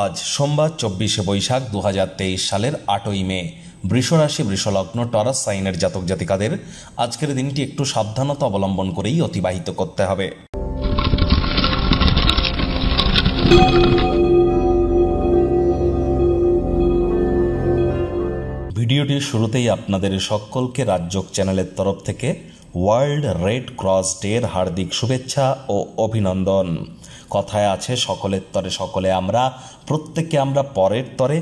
আজ সোমবার চব্বিশে বৈশাখ দু সালের আটই মে বৃষরাশি বৃষলগ্ন টরাস সাইনের জাতক জাতিকাদের আজকের দিনটি একটু সাবধানতা অবলম্বন করেই অতিবাহিত করতে হবে ভিডিওটির শুরুতেই আপনাদের সকলকে রাজ্যক চ্যানেলের তরফ থেকে ওয়ার্ল্ড রেড ক্রস ডের হার্দিক শুভেচ্ছা ও অভিনন্দন কথায় আছে সকলের তরে সকলে আমরা প্রত্যেকে আমরা পরের তরে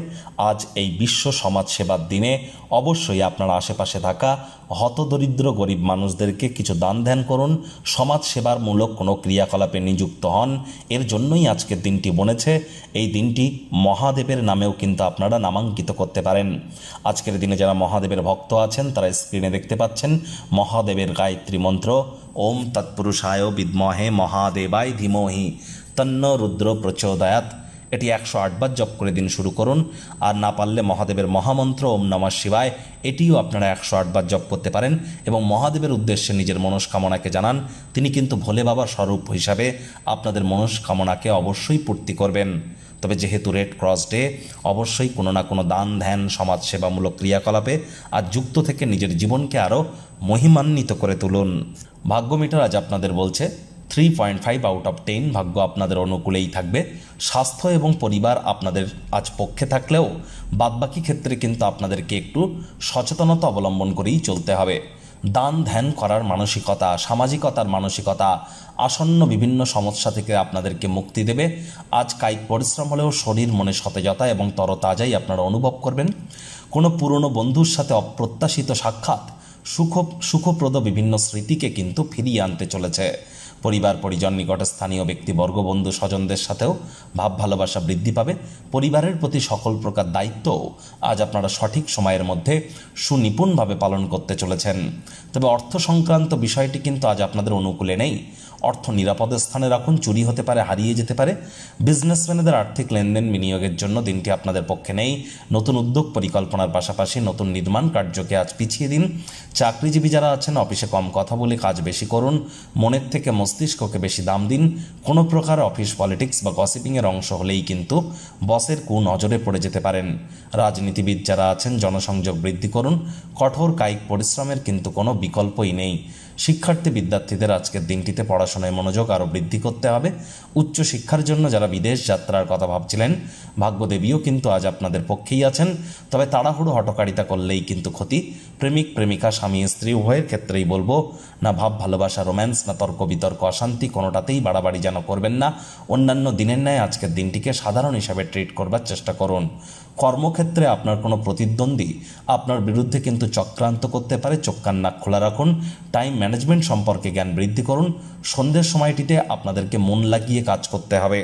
আজ এই বিশ্ব সমাজ সেবার দিনে অবশ্যই আপনার আশেপাশে থাকা হতদরিদ্র গরিব মানুষদেরকে কিছু দান ধ্যান করুন সমাজ সেবার মূলক কোনো ক্রিয়াকলাপে নিযুক্ত হন এর জন্যই আজকের দিনটি বনেছে এই দিনটি মহাদেবের নামেও কিন্তু আপনারা নামাঙ্কিত করতে পারেন আজকের দিনে যারা মহাদেবের ভক্ত আছেন তারা স্ক্রিনে দেখতে পাচ্ছেন মহাদেবের গায়ত্রী মন্ত্র ওম তৎপুরুষায় বিদ্মহে মহাদেবায় ধীমহি তন্ন রুদ্র প্রচোদয়াত এটি একশো আটবার জপ করে দিন শুরু করুন আর না পারলে মহাদেবের মহামন্ত্র ওম নমা শিবায় এটিও আপনারা একশো আটবার জপ করতে পারেন এবং মহাদেবের উদ্দেশ্যে নিজের মনস্কামনাকে জানান তিনি কিন্তু ভোলে বাবার স্বরূপ হিসাবে আপনাদের মনস্কামনাকে অবশ্যই পূর্তি করবেন তবে যেহেতু রেড ক্রস ডে অবশ্যই কোনো না কোনো দান ধ্যান সমাজসেবামূলক ক্রিয়াকলাপে আর যুক্ত থেকে নিজের জীবনকে আরও মহিমান্বিত করে তুলুন ভাগ্যমিটার আজ আপনাদের বলছে three point five out of ten ভাগ্য আপনাদের অনুকূলেই থাকবে স্বাস্থ্য এবং পরিবার আপনাদের আজ পক্ষে থাকলেও বাদবাকি ক্ষেত্রে কিন্তু আপনাদেরকে একটু সচেতনতা অবলম্বন করেই চলতে হবে দান ধ্যান করার মানসিকতা সামাজিকতার মানসিকতা আসন্ন বিভিন্ন সমস্যা থেকে আপনাদেরকে মুক্তি দেবে আজ কায়িক পরিশ্রম হলেও শরীর মনে সতেজতা এবং তরতাজাই আপনারা অনুভব করবেন কোনো পুরনো বন্ধুর সাথে অপ্রত্যাশিত সাক্ষাৎ সুখ সুখপ্রদ বিভিন্ন স্মৃতিকে কিন্তু ফিরিয়ে আনতে চলেছে পরিবার পরিজন নিকট স্থানীয় ব্যক্তিবর্গ বন্ধু স্বজনদের সাথেও ভাব ভালোবাসা বৃদ্ধি পাবে পরিবারের প্রতি সকল প্রকার দায়িত্ব আজ আপনারা সঠিক সময়ের মধ্যে সুনিপুণভাবে পালন করতে চলেছেন তবে অর্থ সংক্রান্ত বিষয়টি কিন্তু আজ আপনাদের অনুকূলে নেই অর্থ নিরাপদ স্থানে রাখুন চুরি হতে পারে হারিয়ে যেতে পারে বিজনেসম্যানেদের আর্থিক লেনদেন বিনিয়োগের জন্য দিনটি আপনাদের পক্ষে নেই নতুন উদ্যোগ পরিকল্পনার পাশাপাশি নতুন নির্মাণ কার্যকে আজ পিছিয়ে দিন চাকরিজীবী যারা আছেন অফিসে কম কথা বলে কাজ বেশি করুন মনের থেকে মস্তিষ্ককে বেশি দাম দিন কোনো প্রকার অফিস পলিটিক্স বা গসিপিংয়ের অংশ হলেই কিন্তু বসের কু নজরে পড়ে যেতে পারেন রাজনীতিবিদ যারা আছেন জনসংযোগ বৃদ্ধি করুন কঠোর কায়িক পরিশ্রমের কিন্তু কোনো বিকল্পই নেই শিক্ষার্থী বিদ্যার্থীদের আজকের দিনটিতে পড়াশোনা পড়াশোনায় মনোযোগ আরও বৃদ্ধি করতে হবে উচ্চশিক্ষার জন্য যারা বিদেশ যাত্রার কথা ভাবছিলেন ভাগ্যদেবীও কিন্তু আজ আপনাদের পক্ষেই আছেন তবে তাড়াহুড়ো হটকারিতা করলেই কিন্তু ক্ষতি প্রেমিক প্রেমিকা স্বামী স্ত্রী উভয়ের ক্ষেত্রেই বলবো না ভাব ভালোবাসা রোম্যান্স না তর্ক বিতর্ক অশান্তি কোনোটাতেই বাড়াবাড়ি যেন করবেন না অন্যান্য দিনের ন্যায় আজকের দিনটিকে সাধারণ হিসাবে ট্রিট করবার চেষ্টা করুন কর্মক্ষেত্রে আপনার কোনো প্রতিদ্বন্দ্বী আপনার বিরুদ্ধে কিন্তু চক্রান্ত করতে পারে চোখ নাক খোলা রাখুন টাইম ম্যানেজমেন্ট সম্পর্কে জ্ঞান বৃদ্ধি করুন সন্ধ্যের সময়টিতে আপনাদেরকে মন লাগিয়ে কাজ করতে হবে